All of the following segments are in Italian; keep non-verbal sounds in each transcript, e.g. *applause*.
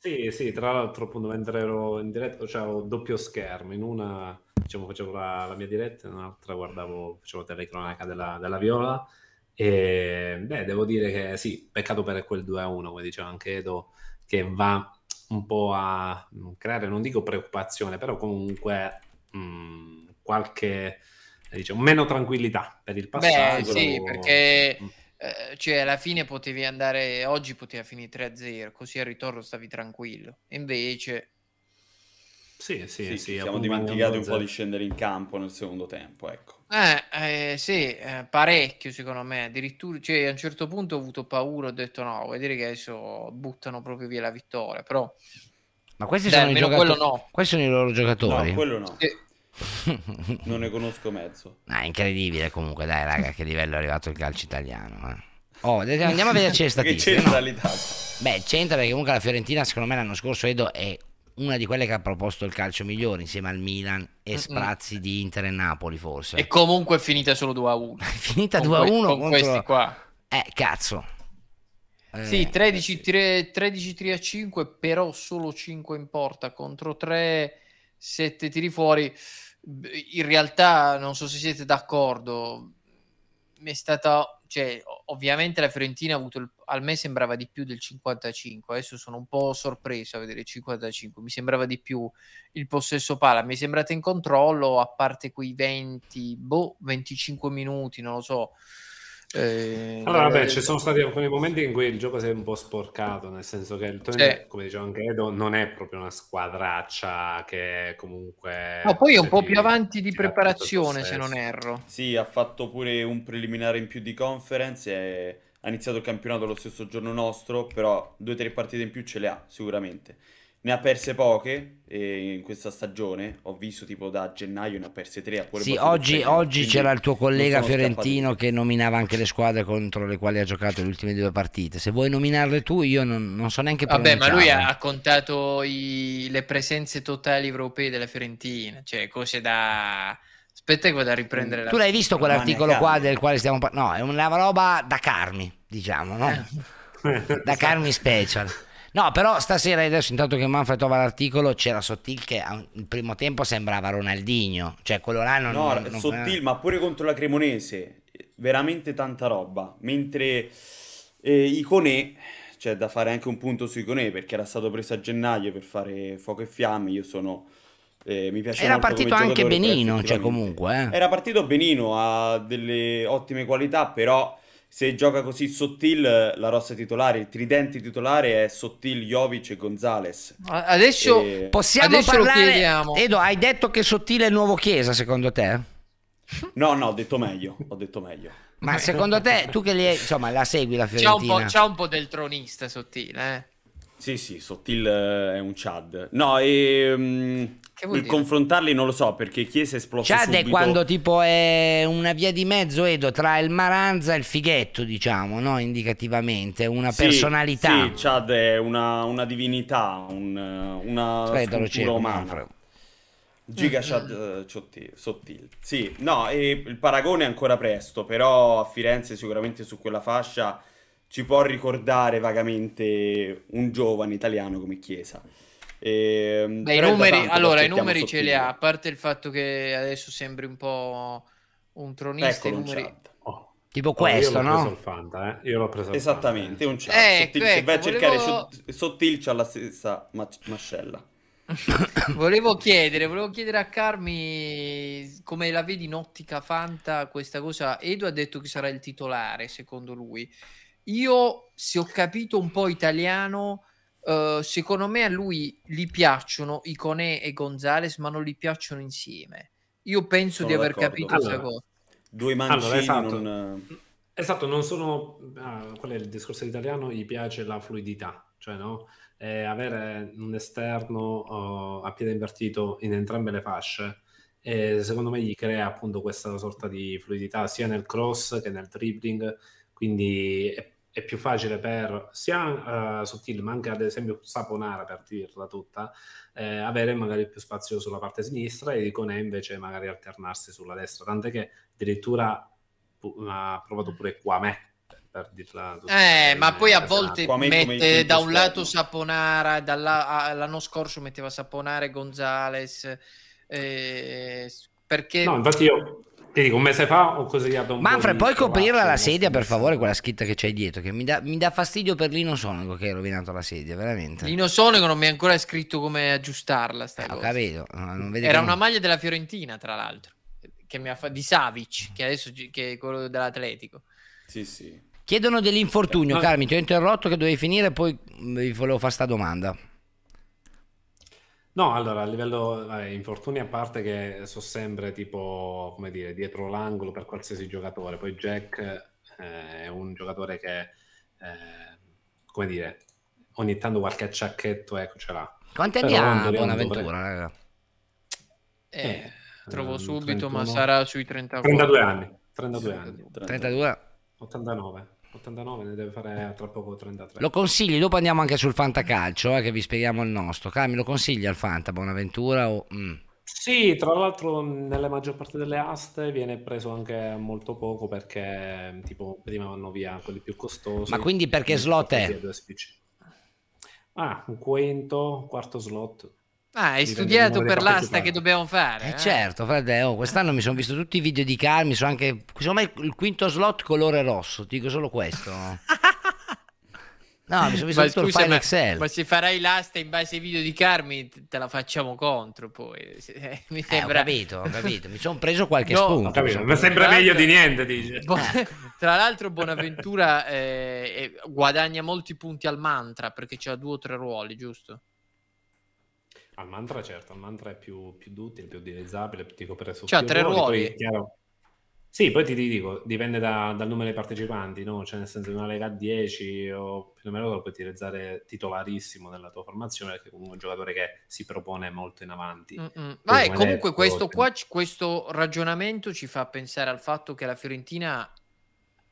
Sì, sì, tra l'altro appunto mentre ero in diretta, cioè avevo doppio schermo, in una diciamo, facevo la, la mia diretta, in un'altra guardavo, facevo telecronaca della, della Viola e beh, devo dire che sì, peccato per quel 2-1, come diceva anche Edo, che va un po' a mm, creare, non dico preoccupazione, però comunque mh, mm, qualche, diciamo, meno tranquillità per il passato. Beh, sì, perché... Mh mm. Eh, cioè alla fine potevi andare, oggi poteva finire 3-0, così al ritorno stavi tranquillo. Invece... Sì, sì, sì, sì siamo dimenticati un po' di scendere in campo nel secondo tempo, ecco. Eh, eh sì, eh, parecchio secondo me, addirittura, cioè, a un certo punto ho avuto paura, ho detto no, vuol dire che adesso buttano proprio via la vittoria, però... Ma questi, Dai, sono, i giocato- no. questi sono i loro giocatori? No, quello no. Sì. *laughs* non ne conosco mezzo. Ah, incredibile comunque, dai raga, che livello è arrivato il calcio italiano. Eh. Oh, *laughs* andiamo a vederci le statistiche. che c'entra no? l'Italia? Beh, c'entra perché comunque la Fiorentina, secondo me, l'anno scorso Edo è una di quelle che ha proposto il calcio migliore insieme al Milan e sprazzi mm-hmm. di Inter e Napoli forse. E comunque è finita solo 2-1. *laughs* è finita con 2-1 con contro... questi qua. Eh, cazzo. Eh, sì, 13, 3, 13 tiri a 5, però solo 5 in porta contro 3, 7 tiri fuori in realtà non so se siete d'accordo, mi è stata, cioè, ovviamente la Fiorentina ha avuto, il, al me sembrava di più del 55, adesso sono un po' sorpreso a vedere il 55, mi sembrava di più il possesso pala, mi è sembrata in controllo a parte quei 20, boh, 25 minuti, non lo so, eh, allora, vabbè, ci sono stati alcuni momenti in cui il gioco si è un po' sporcato, nel senso che il Tony, eh. come diceva anche Edo, non è proprio una squadraccia che comunque... No, poi è un po' più avanti di preparazione, se non erro. Sì, ha fatto pure un preliminare in più di conference e ha iniziato il campionato lo stesso giorno nostro, però due o tre partite in più ce le ha sicuramente ne ha perse poche eh, in questa stagione. Ho visto tipo da gennaio ne ha perse tre. A sì, oggi, oggi c'era il tuo collega fiorentino scappati. che nominava anche le squadre contro le quali ha giocato le ultime due partite. Se vuoi nominarle tu, io non, non so neanche Vabbè, ma lui ha, contato i, le presenze totali europee della Fiorentina, cioè cose da. Aspetta che vado a riprendere. Tu l'hai visto quell'articolo qua del quale stiamo parlando? No, è una roba da Carmi, diciamo, no? Eh. da Carmi Special. No, però stasera adesso intanto che Manfred trova l'articolo c'era Sottil che il primo tempo sembrava Ronaldinho, cioè quello là non... No, non, Sottil non... ma pure contro la Cremonese, veramente tanta roba, mentre eh, Iconè, cioè da fare anche un punto su Iconè perché era stato preso a gennaio per fare fuoco e fiamme, io sono... Eh, mi piace era partito anche benino, cioè comunque. Eh. Era partito benino, ha delle ottime qualità, però se gioca così Sottil, la rossa titolare, il tridente titolare è Sottil, Jovic e Gonzales. Adesso e... possiamo Adesso parlare... Edo, hai detto che Sottil è il nuovo Chiesa, secondo te? No, no, ho detto meglio, ho detto meglio. Ma secondo te, tu che li, insomma, la segui la Fiorentina? C'è un po', c'è un po del tronista Sottil, eh? Sì, sì, Sottil eh, è un Chad. No, e... Ehm, il confrontarli non lo so perché Chiesa è Chad subito. è quando tipo è una via di mezzo Edo tra il Maranza e il Fighetto diciamo no? indicativamente una sì, personalità sì Chad è una, una divinità un, eh, una Aspetta, struttura umana Giga Chad eh, sottile. Sì, no, e il paragone è ancora presto, però a Firenze sicuramente su quella fascia ci può ricordare vagamente un giovane italiano come Chiesa. E, ehm, Beh, i numeri, allora, i numeri sottile. ce li ha, a parte il fatto che adesso sembri un po' un tronista. Ecco, numeri... Oh. Tipo oh, questo, io no? Preso il Fanta, eh? Io l'ho preso Esattamente, un chat. Eh, sottil- ecco, se vai a cercare volevo... Sottil c'ha la stessa mascella. *coughs* volevo chiedere, volevo chiedere a Carmi come la vedi in ottica Fanta questa cosa. Edo ha detto che sarà il titolare, secondo lui. Io, se ho capito un po' italiano eh, secondo me a lui gli piacciono Iconè e Gonzales, ma non li piacciono insieme. Io penso sono di aver d'accordo. capito allora, questa cosa. Due mancini allora, esatto. Non... Mm, mm, esatto, non sono... Ah, qual è il discorso italiano? Gli piace la fluidità, cioè no? Eh, avere un esterno uh, a piede invertito in entrambe le fasce eh, secondo me gli crea appunto questa sorta di fluidità sia nel cross che nel dribbling quindi è è più facile per sia uh, eh, Sottil, ma anche ad esempio Saponara, per dirla tutta, eh, avere magari più spazio sulla parte sinistra e di Conè invece magari alternarsi sulla destra. Tant'è che addirittura pu- ha provato pure Quame per dirla tutta. Eh, ma poi a volte Quame mette da un lato Saponara, dalla, l'anno scorso metteva Saponara e Gonzales. Eh, perché... No, infatti io ti un mese fa ho consigliato un Manfred, puoi coprirla la sedia per favore, quella scritta che c'hai dietro, che mi dà, fastidio per Lino l'inosonico che hai rovinato la sedia, veramente. Lino L'inosonico non mi ha ancora scritto come aggiustarla, sta ah, capito, non vedo Era come... una maglia della Fiorentina, tra l'altro, che mi ha fa... di Savic, che adesso che è quello dell'Atletico. Sì, sì. Chiedono dell'infortunio, Carmi, ti ho interrotto che dovevi finire, poi mm, vi volevo fare sta domanda. No, allora, a livello, vabbè, infortuni a parte che sono sempre tipo, come dire, dietro l'angolo per qualsiasi giocatore. Poi Jack eh, è un giocatore che, eh, come dire, ogni tanto qualche acciacchetto, ecco, ce l'ha. Quanti anni ha Buonaventura, raga? Eh, eh, trovo ehm, subito, 31... ma sarà sui 34. 32 anni. 32 anni. 32? 89. 89 ne deve fare tra poco 33. Lo consigli, dopo andiamo anche sul Fantacalcio, eh, che vi spieghiamo il nostro. Cami, lo consigli al Fanta Bonaventura o... Mm. Sì, tra l'altro nella maggior parte delle aste viene preso anche molto poco perché tipo prima vanno via quelli più costosi. Ma quindi perché slot è? Ah, un quinto, quarto slot. Ah, hai studiato per l'asta che dobbiamo fare. Eh, eh? Certo, frate, oh, quest'anno mi sono visto tutti i video di Carmi, sono anche... Secondo me il quinto slot colore rosso, ti dico solo questo. No, mi sono visto ma tutto scusa, il file ma, Excel. Ma se farai l'asta in base ai video di Carmi, te la facciamo contro poi. *laughs* Eh, mi sembra... Eh, ho capito, ho capito. Mi sono preso qualche no, spunto. Mi sembra meglio di niente, dice. Bo- *laughs* tra l'altro Bonaventura eh, guadagna molti punti al mantra perché c'ha due o tre ruoli, giusto? Al mantra, certo, al mantra è più, più duttile, più utilizzabile, cioè, più dico per Cioè, tre ruoli. ruoli. Poi, chiaro... Sì, poi ti, ti dico, dipende da, dal numero dei partecipanti, no? Cioè, nel senso, in una lega a 10 o più o meno, lo puoi utilizzare titolarissimo nella tua formazione, perché comunque è un giocatore che si propone molto in avanti. Ma è comunque detto, questo o... qua, questo ragionamento ci fa pensare al fatto che la Fiorentina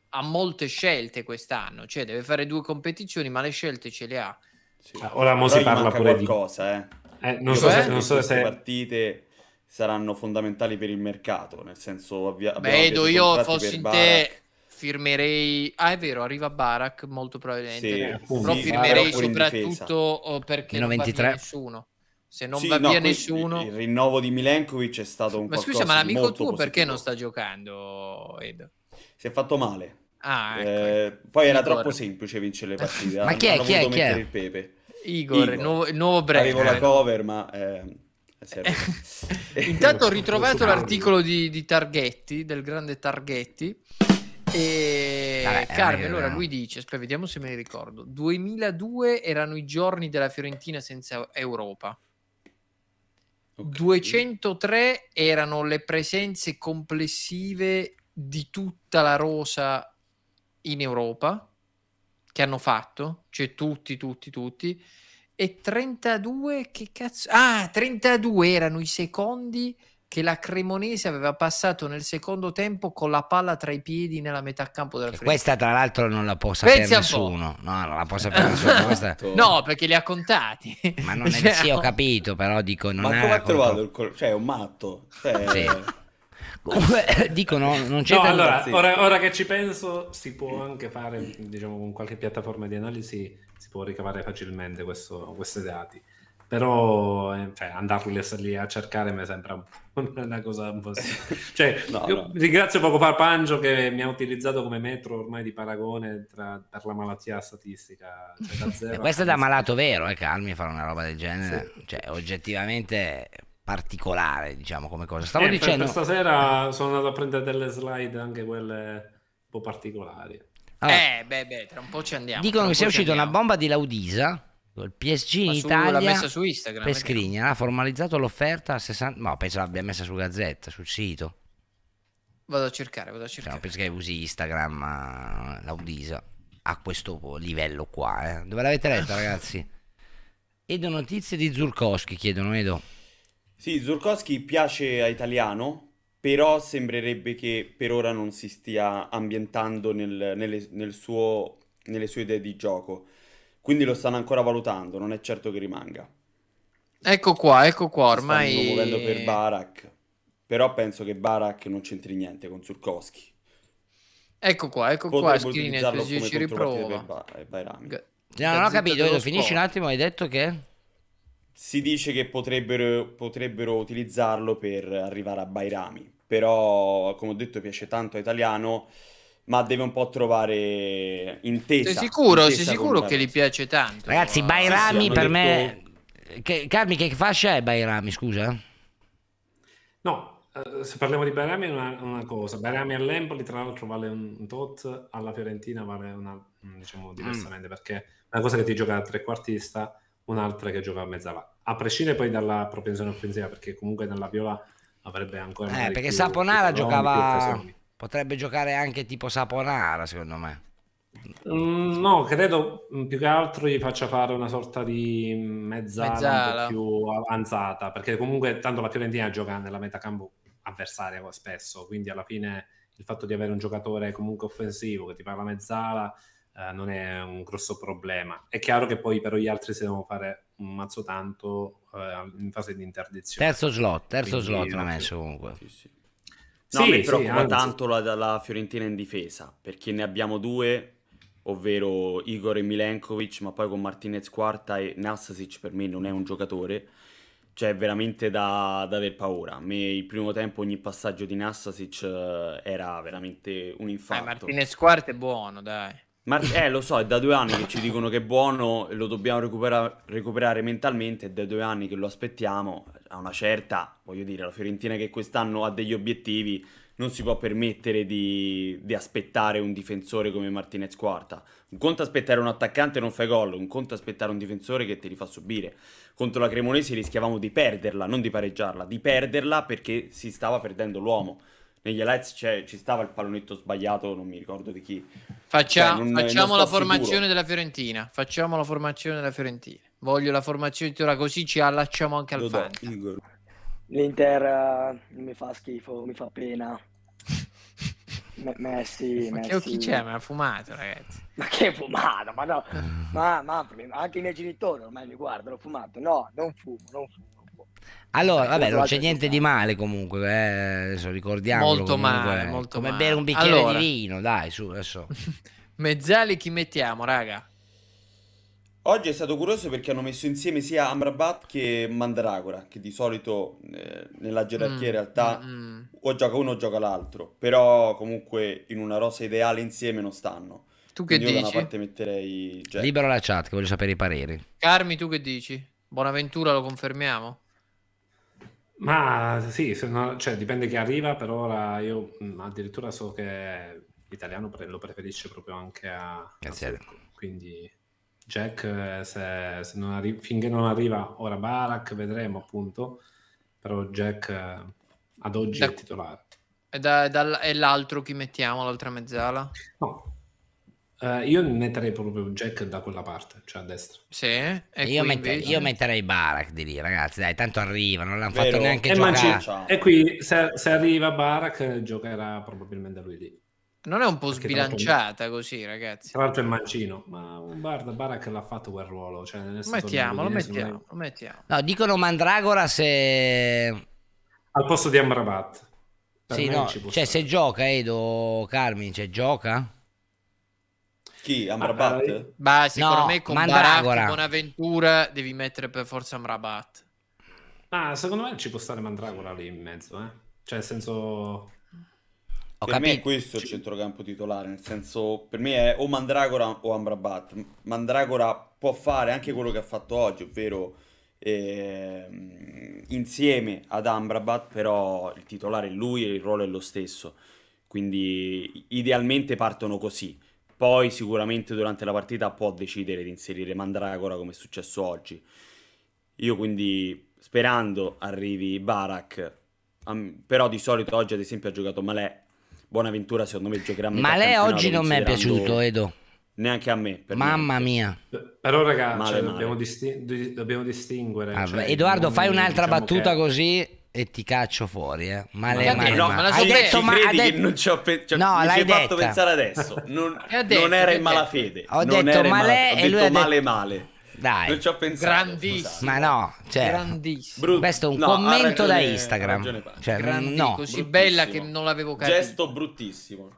ha molte scelte quest'anno, cioè deve fare due competizioni, ma le scelte ce le ha. Sì. Ah, ora mo si parla pure qualcosa, di... eh. Eh, non, so se, non so se partite saranno fondamentali per il mercato, nel senso Vedo io fossi in te firmerei Ah, è vero, arriva Barak molto probabilmente. Sì, eh, però sì, firmerei soprattutto oh, perché non va via nessuno. Se non sì, va no, via nessuno il, rinnovo di Milenkovic è stato un ma qualcosa scusa, ma l'amico tuo perché non sta giocando, Ed? Si è fatto male. Ah, ecco. eh, ecco. poi era troppo semplice vincere le partite. ma chi è, chi è, chi è? Il Pepe. Igor, Igor. Nuovo, nuovo brand. Avevo la cover, ma... Eh... eh *laughs* Intanto ho ritrovato l'articolo di, di, Targhetti, del grande Targhetti. E Vabbè, Carmen, allora lui dice, aspetta, vediamo se me ne ricordo. 2002 erano i giorni della Fiorentina senza Europa. Okay. 203 erano le presenze complessive di tutta la rosa in Europa che hanno fatto, cioè tutti, tutti, tutti, e 32, che cazzo, ah, 32 erano i secondi che la Cremonese aveva passato nel secondo tempo con la palla tra i piedi nella metà campo della Cremonese. Questa tra l'altro non la può sapere Pensi nessuno. No, non la può sapere nessuno. Questa... *laughs* no, perché li ha contati. Ma non è... cioè... sì, ho capito, però dico... Non Ma come ha trovato il... colpo? Cioè, è un matto. Cioè... Sì. Comunque, *laughs* dicono, non c'è no, allora, ora, ora, che ci penso, si può anche fare, diciamo, con qualche piattaforma di analisi, si può ricavare facilmente questo, questi dati. Però eh, cioè, andarli lì a cercare mi sembra *laughs* una cosa un po'. Cioè, *laughs* no, no. Ringrazio poco fa Pangio che mi ha utilizzato come metro ormai di paragone tra, per la malattia statistica. Cioè, da questo è da malato vero, eh, calmi, fare una roba del genere. Sì. Cioè, oggettivamente particolare, diciamo come cosa. Stavo eh, dicendo. Per stasera sono andato a prendere delle slide anche quelle un po' particolari. Allora, eh, beh, beh, tra un po' ci andiamo. Dicono che sia uscita una bomba di Laudisa. Il PSG in Italia l'ha messa su Instagram per Scrigna ha formalizzato l'offerta a 60. No, penso l'abbia messa su Gazzetta, sul sito. Vado a cercare, vado a cioè, cercare. Cioè, penso che usi Instagram Laudisa a questo livello qua. Eh. Dove l'avete letta, ragazzi? *laughs* Edo notizie di Zurkowski, chiedono Edo. Sì, Zurkowski piace a italiano, però sembrerebbe che per ora non si stia ambientando nel- nelle, nel suo- nelle sue idee di gioco. Quindi lo stanno ancora valutando, non è certo che rimanga. Ecco qua, ecco qua, Si Stanno muovendo per Barak, però penso che Barak non c'entri niente con Zurkowski. Ecco qua, ecco qua, Potrebbe Skriniar utilizzarlo ci contropartite riprova. per Ba- eh, Bairami. Ga- Non ho capito, finisci un attimo, hai detto che si dice che potrebbero, potrebbero utilizzarlo per arrivare a Bairami, però come ho detto piace tanto a Italiano, ma deve un po' trovare intesa. Sei sicuro, intesa sei sicuro che gli piace tanto. Ragazzi, Bairami sì, per detto... me... Che, Carmi, che fascia è Bairami, scusa? No, eh, se parliamo di Bairami è una, una cosa. Bairami all'Empoli, tra l'altro, vale un tot, alla Fiorentina vale una, diciamo, mm. diversamente, mm. perché è una cosa che ti gioca a trequartista un'altra che gioca a mezzala. A prescindere poi dalla propensione offensiva, perché comunque nella Viola avrebbe ancora... Eh, perché più, Saponara più giocava... potrebbe giocare anche tipo Saponara, secondo me. Mm, no, credo mm, più che altro gli faccia fare una sorta di mezzala, mezzala. più avanzata, perché comunque tanto la Fiorentina gioca nella metacampo avversaria spesso, quindi alla fine il fatto di avere un giocatore comunque offensivo che ti fa la mezzala eh, non è un grosso problema. È chiaro che poi però gli altri si devono fare un mazzo tanto eh, in fase di interdizione. Terzo slot, terzo Quindi, slot l'ha messo comunque. Sì, sì. No, sì, mi preoccupa sì, tanto la, la, Fiorentina in difesa, perché ne abbiamo due, ovvero Igor e Milenkovic, ma poi con Martinez quarta e Nastasic per me non è un giocatore. Cioè, veramente da, da aver paura. A me il primo tempo ogni passaggio di Nastasic eh, era veramente un infarto. Eh, Martinez quarta è buono, dai. Mar- eh, lo so, è da due anni che ci dicono che è buono, lo dobbiamo recupera- recuperare mentalmente, è da due anni che lo aspettiamo, a una certa, voglio dire, la Fiorentina che quest'anno ha degli obiettivi, non si può permettere di, di aspettare un difensore come Martinez Quarta. Un conto aspettare un attaccante non fai gol, un conto aspettare un difensore che te li fa subire. Contro la Cremonese rischiavamo di perderla, non di pareggiarla, di perderla perché si stava perdendo l'uomo negli highlights cioè, ci stava il pallonetto sbagliato, non mi ricordo di chi. Faccia, cioè, non, facciamo non la formazione sicuro. della Fiorentina. Facciamo la formazione della Fiorentina. Voglio la formazione di ora così ci allacciamo anche al Lo Fanta. L'Inter uh, mi fa schifo, mi fa pena. M- Messi, *laughs* ma Messi. Che chi c'è? Ma ha fumato, ragazzi. Ma che fumato? Ma no, ma, ma anche i miei genitori ormai mi guardano, ho fumato. No, non fumo, non fumo. Allora, ecco, vabbè, non c'è niente di male comunque, eh, adesso ricordiamo. Molto male, eh, molto Come male. bere un bicchiere allora, di vino, dai, su, adesso. *laughs* Mezzali chi mettiamo, raga? Oggi è stato curioso perché hanno messo insieme sia Amrabat che Mandragora, che di solito eh, nella gerarchia mm, in realtà mm, mm. o gioca uno o gioca l'altro, però comunque in una rosa ideale insieme non stanno. Tu che Quindi dici? Io da una parte metterei Jack. Libero la chat che voglio sapere i pareri. Carmi, tu che dici? Bonaventura lo confermiamo? Ma sì, no- cioè dipende chi arriva, per ora io mh, addirittura so che l'italiano pre- lo preferisce proprio anche a, a quindi Jack se, se non arri- finché non arriva ora Barak vedremo appunto, però Jack ad oggi Da- è titolare. E, da- dal- e l'altro chi mettiamo, l'altra mezzala? No, Uh, io metterei proprio Jack da quella parte, cioè a destra. Sì, e io, mette, io, metterei Barak di lì, ragazzi. Dai, tanto arriva, non l'hanno fatto neanche e giocare. Ci... E qui se, se, arriva Barak, giocherà probabilmente lui lì. Non è un po' Perché sbilanciata così, ragazzi. Tra l'altro è mancino, ma guarda, Barak l'ha fatto quel ruolo. Cioè, mettiamo, lo mettiamo, lo mettiamo. No, dicono Mandragora se... Al posto di Amrabat. sì, no, cioè stare. se gioca Edo Carmine, cioè gioca? Chi? Amrabat? Bah, eh, secondo no, me con Barak, Bonaventura devi mettere per forza Amrabat. Ah, secondo me ci può stare Mandragora lì in mezzo, eh? Cioè, nel senso... Ho per capito. me questo è il centrocampo titolare, nel senso per me è o Mandragora o Amrabat. Mandragora può fare anche quello che ha fatto oggi, ovvero eh, insieme ad Amrabat, però il titolare è lui e il ruolo è lo stesso. Quindi idealmente partono così. Poi sicuramente durante la partita può decidere di inserire Mandragora come è successo oggi. Io quindi sperando arrivi Barak, però di solito oggi ad esempio ha giocato Malè. Buonaventura secondo me giocherà meglio. Malè oggi non mi è piaciuto Edo. Neanche a me. Mamma niente. mia. Però ragazzi, male, cioè, male. Dobbiamo, disti- dobbiamo, distinguere. Ah, cioè, Edoardo, fai un'altra diciamo battuta che... così e ti caccio fuori, eh. Ma, ma le mani, no, ma hai detto, ma ha detto... non ci ho pe... cioè, no, mi ci hai fatto pensare adesso. Non, *laughs* detto, non era in malafede. Ho non detto male e lui ha detto male male. Dai. Non ci ho pensato. Grandissimo. Scusate. Ma no, cioè, grandissimo. Brut- questo è un no, commento ragione, da Instagram. Cioè, no. così bella che non l'avevo capito. Gesto bruttissimo.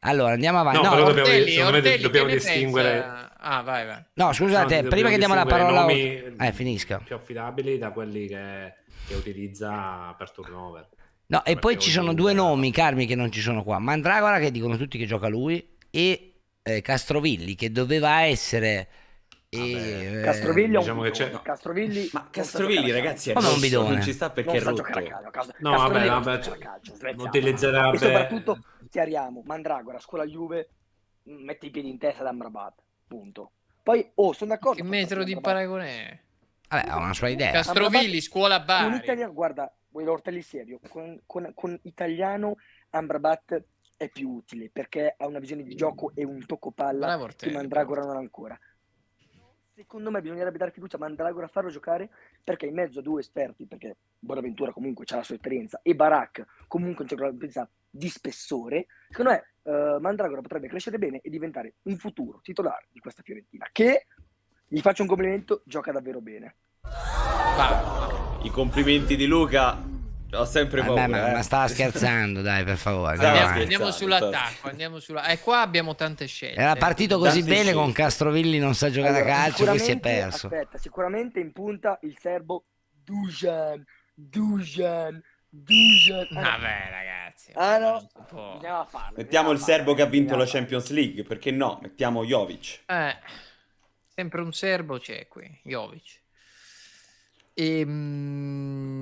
Allora, andiamo avanti. No, no dobbiamo, Ortelli, Ortelli, dobbiamo distinguere. Ah, vai, vai. No, scusate, prima che diamo la parola nomi eh, finisca. più affidabili da quelli che che utilizza per turnover. No, e poi ci sono due nomi, Carmi, che non ci sono qua. Mandragora, che dicono tutti che gioca lui, e eh, Castrovilli, che doveva essere... E, eh, Castrovilli, diciamo che c'è... No. Castrovilli, ma Castrovilli, ragazzi, è un bidone. non ci sta perché non è rotto. Calcio, Cast... No, vabbè, vabbè, cioè, utilizzerà. E soprattutto chiariamo: Mandragora, scuola Juve, mette i piedi in testa ad Amrabat. Punto. Poi, oh, sono d'accordo. Che metro di paragone è? Vabbè, ho una sua idea. Castrovilli, scuola Bari. italiano, guarda, l'Ortelli serio, con, con, con italiano Ambrabat è più utile perché ha una visione di gioco e un tocco palla che Mandragora non ha ancora. Secondo me bisognerebbe dare fiducia a Mandragora a farlo giocare perché in mezzo a due esperti, perché Bonaventura comunque ha la sua esperienza e Barak comunque un centrocampista di spessore, secondo me uh, Mandragora potrebbe crescere bene e diventare un futuro titolare di questa Fiorentina che gli faccio un complimento, gioca davvero bene. Ah, I complimenti di Luca ho sempre paura. Vabbè, ma, ma eh. stava scherzando, dai, per favore. Andiamo, andiamo sull'attacco. Andiamo sulla... E eh, qua abbiamo tante scelte. Era partito così tante bene scelte. con Castrovilli, non sa giocare allora, a calcio, che si è perso. Aspetta, sicuramente in punta il serbo Dujan. Dujan. Dujan. Ah, Vabbè, ragazzi. Ah, no. Boh. farlo, mettiamo il serbo che ha vinto la Champions League, perché no? Mettiamo Jovic. Eh. Sempre un serbo c'è qui, Jovic. E, ehm,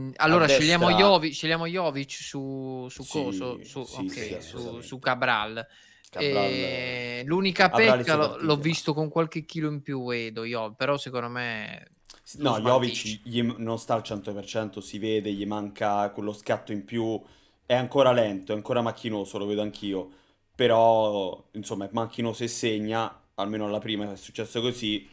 mh, allora destra... scegliamo, Jovic, scegliamo Jovic su, su sì, Coso, su, sì, okay, sì, su, su Cabral. Cabral e... Ehm, eh, l'unica pecca l'ho, l'ho, visto con qualche chilo in più, Edo, io, però secondo me... No, Jovic gli, non sta al 100%, si vede, gli manca quello scatto in più, è ancora lento, è ancora macchinoso, lo vedo anch'io, però insomma è macchinoso e segna, almeno alla prima è successo così,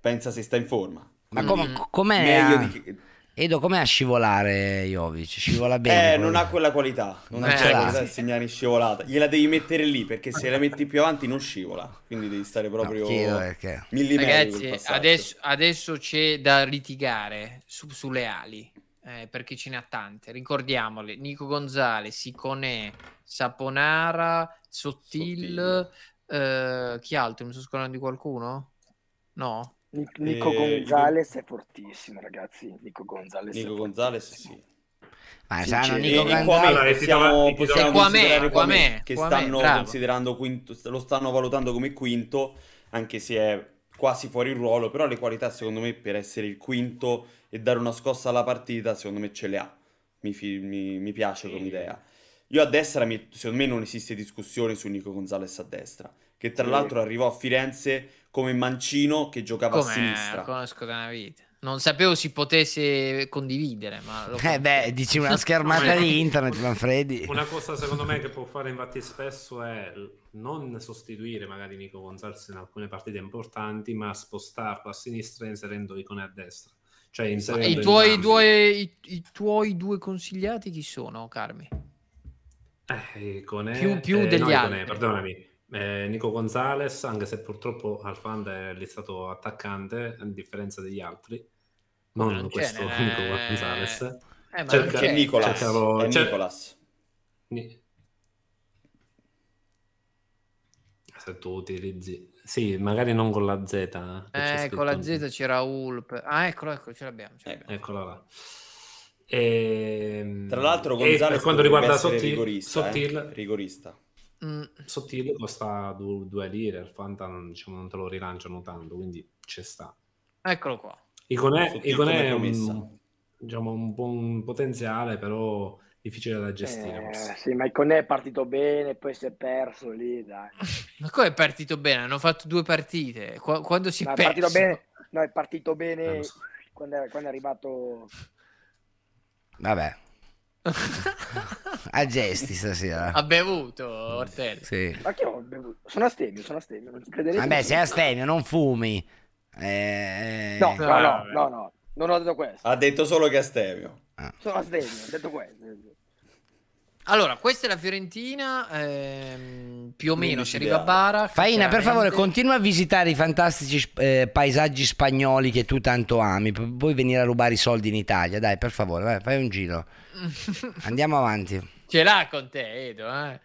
pensa se sta in forma. Ma com- mm. com'è? a... di... Edo, com'è a scivolare Jovic? Scivola bene. Eh, non ha quella qualità. Non ha eh. quella qualità di segnare in scivolata. Gliela devi mettere lì perché se la metti più avanti non scivola. Quindi devi stare proprio no, Ragazzi, adesso, adesso, c'è da litigare su, sulle ali. Eh, perché ce n'ha tante, ricordiamole, Nico Gonzalez, Sicone, Saponara, Sottil, Sottil. Eh, chi altro? Mi sto scordando di qualcuno? No? Eh, Nico eh, Gonzalez è fortissimo, ragazzi. Nico Gonzalez. Nico Gonzalez, sì. Ma sanno Nico Gonzalez. Possiamo, possiamo considerare Quame, che Quame, stanno bravo. considerando quinto, lo stanno valutando come quinto, anche se è quasi fuori ruolo, però le qualità secondo me per essere il quinto e dare una scossa alla partita, secondo me ce le ha. Mi, fi- mi, mi piace sì. come idea. Io a destra, secondo me non esiste discussione su Nico Gonzalez a destra che tra l'altro arrivò a Firenze come mancino che giocava come a sinistra. conosco da una vita. Non sapevo si potesse condividere, ma... Lo... *laughs* Eh beh, dici una schermata di internet, Manfredi. Una cosa secondo me che può fare infatti spesso è non sostituire magari Nico Gonzalez in alcune partite importanti, ma spostarlo a sinistra inserendo Icone a destra. Cioè inserendo... I tuoi, due, i, i tuoi due consigliati chi sono, Carmi? Eh, Icone... Più, più eh, degli no, altri. perdonami. Eh, Nico Gonzalez, anche se purtroppo Alfanda è stato attaccante, a differenza degli altri, non ma questo ne... Nico Gonzalez. Eh, ma Cerca... È Nicolas. Cercavo... È Nicolas. Ni... Se tu utilizzi... Sì, magari non con la Z. Eh, eh con la Z c'era Ulp. Ah, eccolo, eccolo, ce l'abbiamo. Ce eh, l'abbiamo. Eccola là. E... Tra l'altro ehm, Gonzalez per quanto riguarda Sottil, rigorista, Sottil... Eh? rigorista Mm. Sottile costa 2 lire, il Fanta non, diciamo, non te lo rilanciano tanto, quindi ci sta. Eccolo qua. Iconè, Iconè è un, diciamo, un potenziale, però difficile da gestire. Eh, sì, ma Iconè è partito bene, poi si è perso lì. Dai. *laughs* ma come è partito bene? Hanno fatto due partite. Qu- quando si no, è perso... Bene... No, è partito bene eh, so. quando, è, quando è arrivato... Vabbè, *laughs* a gesti stasera. Ha bevuto Ortelli. Sì. Ma che ho bevuto? Sono astemio, sono astemio. Non crederete Vabbè, sei astemio, non fumi. Eh, eh... No, no, no, no, no, non ho detto questo. Ha detto solo che astemio. Ah. Sono astemio, ho detto questo. Allora, questa è la Fiorentina, ehm, più o meno si arriva a Bara. Faina, per favore, continua a visitare i fantastici eh, paesaggi spagnoli che tu tanto ami, poi venire a rubare i soldi in Italia, dai, per favore, vai, fai un giro. *laughs* Andiamo avanti. Ce l'ha con te, Edo, eh?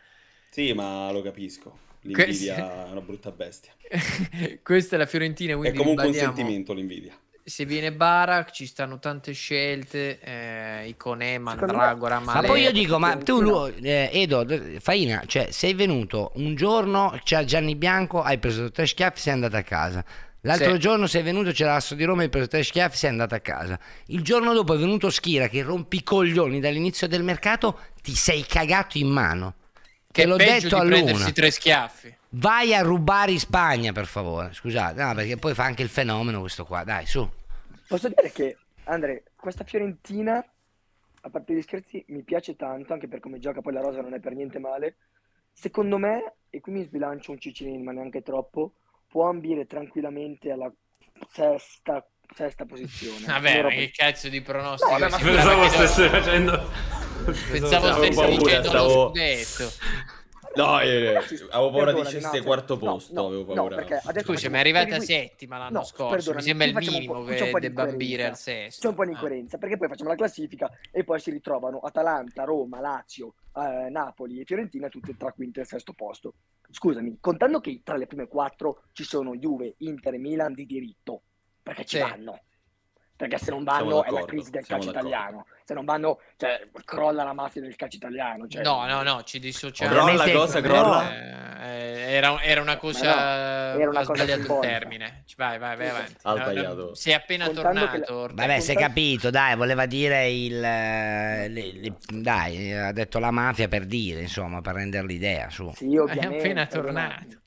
Sì, ma lo capisco. L'invidia Questa... è una brutta bestia. *laughs* questa è la Fiorentina, quindi È comunque un sentimento l'invidia se viene Barak ci stanno tante scelte, eh, Icone, Mandragora, Male. Ma poi io dico, ma tu, lui, eh, Edo, Faina, cioè sei venuto un giorno, c'era Gianni Bianco, hai preso tre schiaffi sei andato a casa. L'altro sì. giorno sei venuto, c'era l'asso di Roma, hai preso tre schiaffi sei andato a casa. Il giorno dopo è venuto Schira che rompi i coglioni dall'inizio del mercato, ti sei cagato in mano. Che Te l'ho detto a prendersi tre schiaffi. Vai a rubare in Spagna, per favore. Scusate, no, perché poi fa anche il fenomeno questo qua. Dai, su. Posso dire che, Andre, questa Fiorentina, a parte gli scherzi, mi piace tanto, anche per come gioca poi la Rosa non è per niente male. Secondo me, e qui mi sbilancio un cicilino, ma neanche troppo, può ambire tranquillamente alla sesta, sesta posizione. Vabbè, allora, che cazzo di pronostico. No, vabbè, ma pensavo stessi facendo... Pensavo stessi dicendo stavo... lo scudetto. No, eh, eh avevo paura di ceste quarto posto. No, avevo paura. No, perché adesso Scusa, ma è arrivata qui... settima l'anno no, scorso. Mi sembra il minimo che debba ambire al sesto. C'è un po' di incoerenza, ah. perché poi facciamo la classifica e poi si ritrovano Atalanta, Roma, Lazio, eh, Napoli e Fiorentina, tutte tra quinto e sesto posto. Scusami, contando che tra le prime quattro ci sono Juve, Inter e Milan di diritto, perché sì. ci vanno perché se non vanno è la crisi del calcio italiano. Se non vanno, cioè, crolla la mafia del calcio italiano. Cioè... No, no, no, ci dissociamo. Crolla la cosa, crolla. Eh, eh, era, era, una cosa. Era una cosa sbagliato il termine. Vai, vai, vai avanti. Ha sbagliato. No, sei appena Contando tornato. La... Vabbè, si è capito, dai, voleva dire il. Eh, le, le, dai, ha detto la mafia per dire, insomma, per rendere l'idea su. Sì, ovviamente. È appena tornato.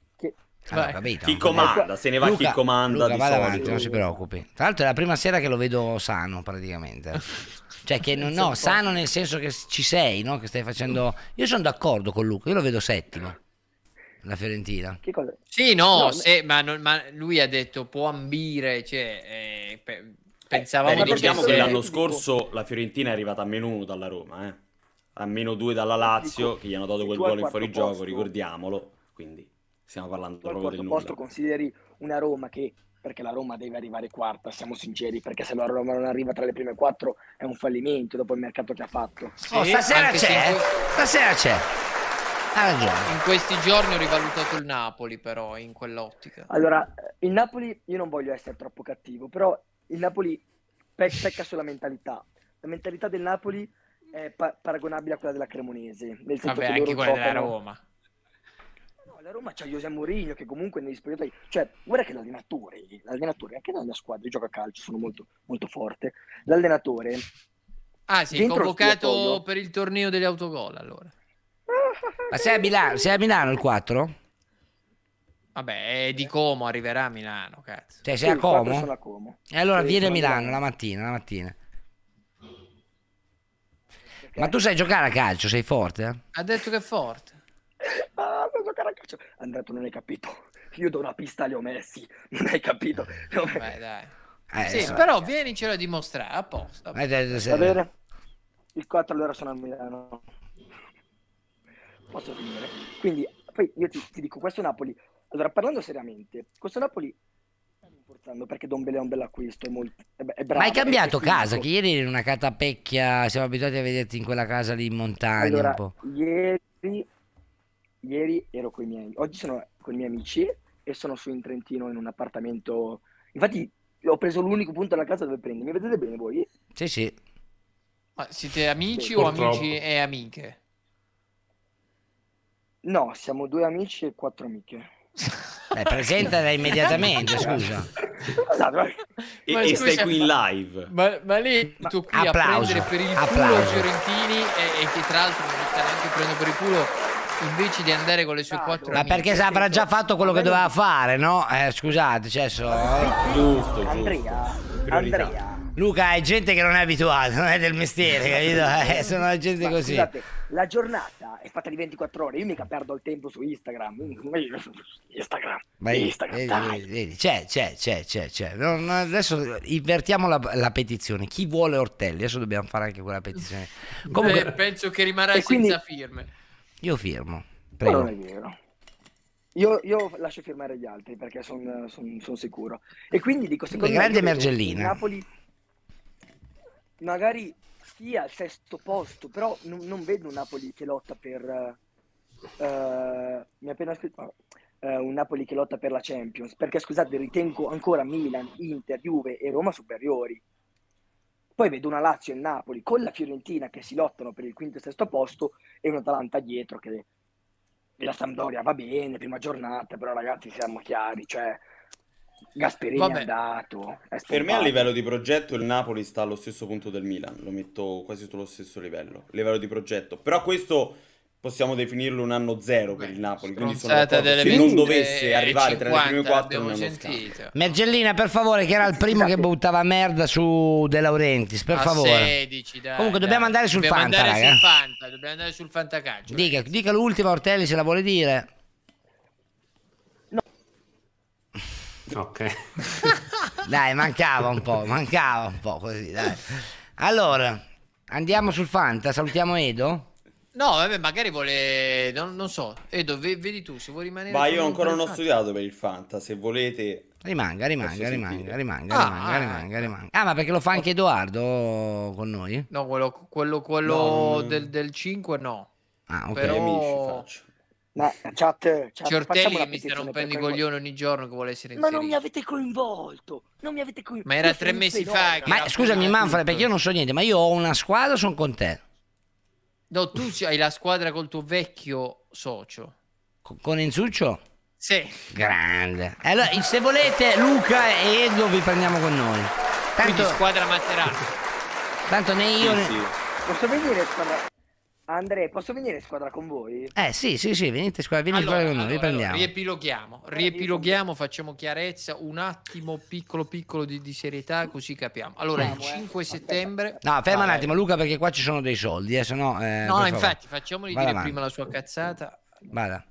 Allora, capito, chi comanda, se ne va Luca, chi comanda Luca, di solito. Avanti, non si preoccupi. Tra l'altro è la prima sera che lo vedo sano praticamente. *laughs* Cioè che non, no, sano nel senso che ci sei, no? Che stai facendo... Io sono d'accordo con Luca, io lo vedo settimo. La Fiorentina. Sì, no, no se, ma, non, ma, lui ha detto può ambire, cioè, eh, pe, eh, pensavamo eh, diciamo che l'anno scorso la Fiorentina è arrivata a meno uno dalla Roma, eh. a meno due dalla Lazio, che gli hanno dato quel gol in fuorigioco, ricordiamolo. Quindi Stiamo parlando tu proprio del posto consideri una Roma che perché la Roma deve arrivare quarta, siamo sinceri, perché se la Roma non arriva tra le prime quattro è un fallimento dopo il mercato che ha fatto. Oh, sì, oh, stasera c'è, in... stasera c'è. in questi giorni ho rivalutato il Napoli però in quell'ottica. Allora, il Napoli, io non voglio essere troppo cattivo, però il Napoli pe- pecca sulla mentalità. La mentalità del Napoli è pa- paragonabile a quella della Cremonese. Nel senso Vabbè, che anche quella giocano... della Roma No, la Roma c'ha José Mourinho che comunque negli spogliatoi, cioè guarda che l'allenatore, l'allenatore anche nella squadra, gioca a calcio, sono molto, molto forte, l'allenatore... Ah si sì, convocato per il torneo degli autogol allora. *laughs* Ma sei a, Milano, sei a Milano il 4? Vabbè, è eh, di Como, arriverà a Milano, cazzo. Cioè, sei sì, a Como? A Como. E allora sì, vieni a Milano la mattina, la mattina. Ma tu sai giocare a calcio, sei forte? Eh? Ha detto che è forte. Ah, cioè, Andrea, tu non hai capito. Io do una pista agli Messi. non hai capito. Cioè, Beh, dai. Eh, sì, so. però vienicelo a dimostrare apposta. Eh, Va bene. Il 4 allora sono a Milano. Posso finire? Quindi, poi io ti, ti dico, questo Napoli... Allora, parlando seriamente, questo Napoli perché Don Bele è un bell'acquisto. È molto, è, bravo, Ma hai cambiato casa? Che ieri eri in una catapecchia, siamo abituati a vederti in quella casa lì in montagna. Allora, ieri ieri ero con i miei, oggi sono con i miei amici e sono su in Trentino in un appartamento. Infatti ho preso l'unico punto della casa dove prendermi. Mi vedete bene voi? Sì, sì. Ma siete amici sì, o purtroppo. amici e amiche? No, siamo due amici e quattro amiche. Beh, presentala immediatamente, scusa. Esatto, e, ma, e scusa, stai qui in live. Ma, ma lei tu qui applauso, a prendere per il applauso. culo Fiorentini e, e che tra l'altro mi sta anche prendendo per il culo invece di andare con le sue esatto. quattro ma amiche, perché avrà già fatto quello che doveva fare no? Eh, scusate cioè so... giusto, giusto Andrea Andrea Luca è gente che non è abituata, non è del mestiere, capito? *laughs* Eh, sono gente Ma, così. Scusate, la giornata è fatta di 24 ore, io mica perdo il tempo su Instagram. Instagram. Ma Instagram. Vedi, vedi, c'è, c'è, c'è, c'è. c'è. Non, adesso invertiamo la, la, petizione. Chi vuole Ortelli? Adesso dobbiamo fare anche quella petizione. Comunque, eh, penso che rimarrà senza quindi... firme. Io firmo. Prego. non è vero. Io, io, lascio firmare gli altri perché sono son, son sicuro. E quindi dico: secondo me. Grande Mergellina. Napoli magari sia al sesto posto, però non, non vedo un Napoli che lotta per. Uh, mi ha appena scritto. Uh, un Napoli che lotta per la Champions perché scusate ritengo ancora Milan, Inter, Juve e Roma superiori poi vedo una Lazio e Napoli con la Fiorentina che si lottano per il quinto e sesto posto e un Atalanta dietro che la Sampdoria va bene, prima giornata, però ragazzi siamo chiari, cioè Gasperini Vabbè. è andato. È per me a livello di progetto il Napoli sta allo stesso punto del Milan, lo metto quasi sullo stesso livello, livello di progetto. Però questo possiamo definirlo un anno zero per il Napoli. Quindi sono se non dovesse arrivare tra le prime quattro non sentito. Mergellina, per favore, che era il primo che esatto. buttava merda su De Laurentiis, per favore. 16, dai, Comunque dai. dobbiamo andare sul dobbiamo Fanta, andare raga. Sul Fanta, dobbiamo andare sul Fantacalcio. Dica, dica l'ultima Ortelli se la vuole dire. No. Ok. *laughs* dai, mancava un po', mancava un po' così, dai. Allora, andiamo sul Fanta, salutiamo Edo. No, vabbè, magari vuole. Non, non so. Edo, v- vedi tu se vuoi rimanere. Ma io ancora non ho studiato per il Fanta. Se volete. Rimanga, rimanga, rimanga, rimanga, rimanga, ah, rimanga, ah, ah. rimanga, Ah, ma perché lo fa anche Edoardo con noi? No, quello, quello, quello no, del, del, 5 no. Ah, ok. Però... Amici faccio. Ma chat, chat Ciortelli che mi sta rompendo i coglioni ogni giorno che vuole essere inserito. Ma non mi avete coinvolto, non mi avete coinvolto. Ma era tre mesi fa. Ma scusami Manfred, perché io non so niente, ma io ho una squadra, sono con te. No, tu hai la squadra col tuo vecchio socio. Con, con Enzuccio? Sì. Grande. Allora, se volete, Luca e Edo vi prendiamo con noi. Tanto, Quindi squadra materana. Tanto né io sì, né... Sì. Posso venire squadra? Andrea, posso venire in squadra con voi? Eh sì, sì, sì, venite in squadra, venite allora, squadra con noi, allora, Allora, riepiloghiamo, eh, riepiloghiamo, facciamo chiarezza, un attimo piccolo piccolo di, di serietà così capiamo. Allora, il 5 eh. settembre... No, ferma ah, un attimo Luca perché qua ci sono dei soldi, eh, se no... Eh, no, infatti, facciamoli Vada dire avanti. prima la sua cazzata. Vada.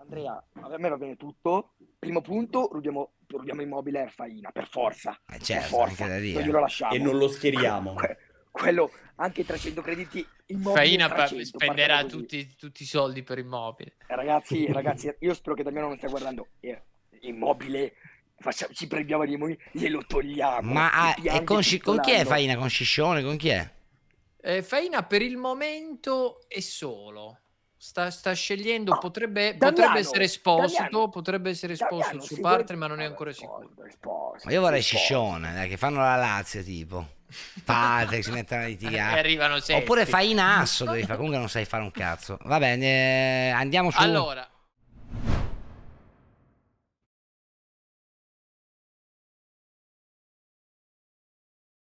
Andrea, a me va bene tutto. Primo punto, rubiamo, rubiamo immobile a Faina, per forza. Eh certo, per forza. Non glielo lasciamo. E non lo schieriamo. Comunque, quello anche 300 crediti Faina 300, spenderà tutti, tutti, i soldi per immobile. Eh, ragazzi, *laughs* ragazzi, io spero che Damiano non stia guardando. Eh, immobile, facciamo, ci prendiamo di immobile, glielo togliamo. Ma ah, con, con, chi è Faina? Con Sciscione? Con chi è? Eh, Faina per il momento è solo. Sta, sta scegliendo, no. potrebbe, Damiano, potrebbe, essere esposto, Damiano, potrebbe essere esposto Damiano, il suo partner, ma non è ancora sicuro. Esposto, ma io vorrei Sciscione, dai, che fanno la Lazio tipo. Patrick si mettono a *laughs* litigare arrivano sesti. oppure fai in asso devi fare comunque non sai fare un cazzo va bene eh, andiamo su allora